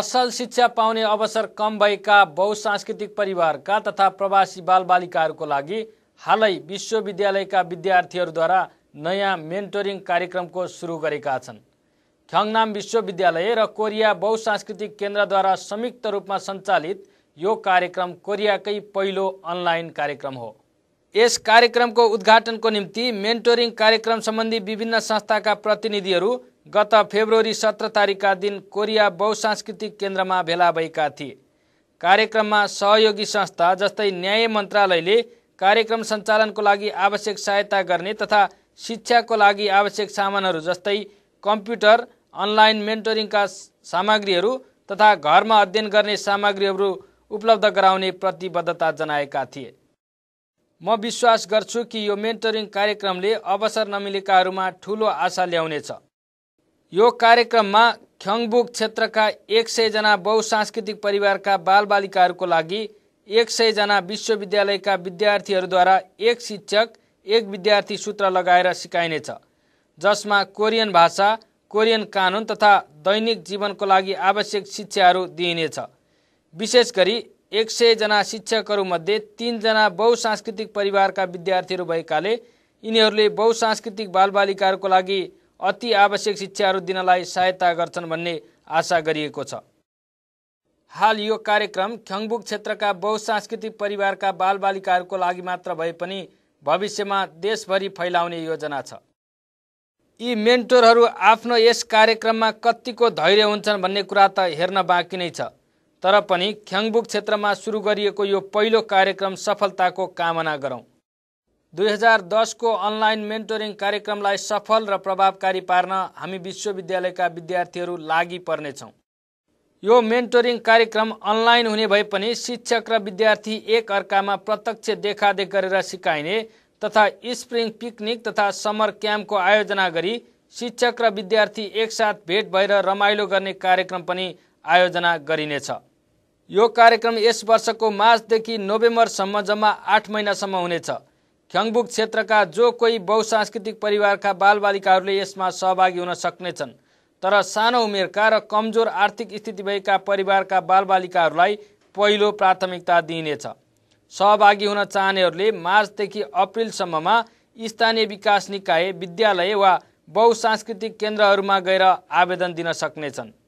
असल शिक्षा पाउने अवसर कम भएका बहुसांस्कृतिक परिवारका तथा प्रवासी बालबालिकाहरूको लागि हालै विश्वविद्यालयका विद्यार्थीहरूद्वारा नयाँ मेन्टोरिङ कार्यक्रमको सुरु गरेका छन् ख्याङनाम विश्वविद्यालय र कोरिया बहुसांस्कृतिक केन्द्रद्वारा संयुक्त रूपमा सञ्चालित यो कार्यक्रम कोरियाकै पहिलो अनलाइन कार्यक्रम हो यस कार्यक्रमको उद्घाटनको निम्ति मेन्टोरिङ कार्यक्रम सम्बन्धी विभिन्न संस्थाका प्रतिनिधिहरू गत फेब्रुअरी सत्र तारिकका दिन कोरिया बहुसांस्कृतिक केन्द्रमा भेला भएका थिए कार्यक्रममा सहयोगी संस्था जस्तै न्याय मन्त्रालयले कार्यक्रम सञ्चालनको लागि आवश्यक सहायता गर्ने तथा शिक्षाको लागि आवश्यक सामानहरू जस्तै कम्प्युटर अनलाइन मेन्टोरिङका सामग्रीहरू तथा घरमा अध्ययन गर्ने सामग्रीहरू उपलब्ध गराउने प्रतिबद्धता जनाएका थिए म विश्वास गर्छु कि यो मेन्टोरिङ कार्यक्रमले अवसर नमिलेकाहरूमा ठुलो आशा ल्याउनेछ यो कार्यक्रममा ख्याङबुक क्षेत्रका एक सयजना बहुसांस्कृतिक परिवारका बालबालिकाहरूको लागि एक सयजना विश्वविद्यालयका विद्यार्थीहरूद्वारा एक शिक्षक एक विद्यार्थी सूत्र लगाएर सिकाइनेछ जसमा कोरियन भाषा कोरियन कानुन तथा दैनिक जीवनको लागि आवश्यक शिक्षाहरू दिइनेछ विशेष गरी एक सयजना शिक्षकहरूमध्ये तिनजना बहुसांस्कृतिक परिवारका विद्यार्थीहरू भएकाले यिनीहरूले बहुसांस्कृतिक बालबालिकाहरूको लागि अति आवश्यक शिक्षाहरू दिनलाई सहायता गर्छन् भन्ने आशा गरिएको छ हाल यो कार्यक्रम ख्याङबुक क्षेत्रका बहुसांस्कृतिक परिवारका बालबालिकाहरूको लागि मात्र भए पनि भविष्यमा देशभरि फैलाउने योजना छ यी मेन्टोरहरू आफ्नो यस कार्यक्रममा कत्तिको धैर्य हुन्छन् भन्ने कुरा त हेर्न बाँकी नै छ तर पनि ख्याङबुक क्षेत्रमा सुरु गरिएको यो पहिलो कार्यक्रम सफलताको कामना गरौँ दुई हजार दसको अनलाइन मेन्टोरिङ कार्यक्रमलाई सफल र प्रभावकारी पार्न हामी विश्वविद्यालयका विद्यार्थीहरू लागि पर्नेछौँ यो मेन्टोरिङ कार्यक्रम अनलाइन हुने भए पनि शिक्षक र विद्यार्थी एक अर्कामा प्रत्यक्ष देखादेख गरेर सिकाइने तथा स्प्रिङ पिकनिक तथा समर क्याम्पको आयोजना गरी शिक्षक र विद्यार्थी एकसाथ भेट भएर रमाइलो गर्ने कार्यक्रम पनि आयोजना गरिनेछ यो कार्यक्रम यस वर्षको मार्चदेखि नोभेम्बरसम्म जम्मा आठ महिनासम्म हुनेछ ख्याङबुक क्षेत्रका जो कोही बहुसांस्कृतिक परिवारका बालबालिकाहरूले यसमा सहभागी हुन सक्नेछन् तर सानो उमेरका र कमजोर आर्थिक स्थिति भएका परिवारका बालबालिकाहरूलाई पहिलो प्राथमिकता दिइनेछ सहभागी हुन चाहनेहरूले मार्चदेखि अप्रिलसम्ममा स्थानीय विकास निकाय विद्यालय वा बहुसांस्कृतिक केन्द्रहरूमा गएर आवेदन दिन सक्नेछन्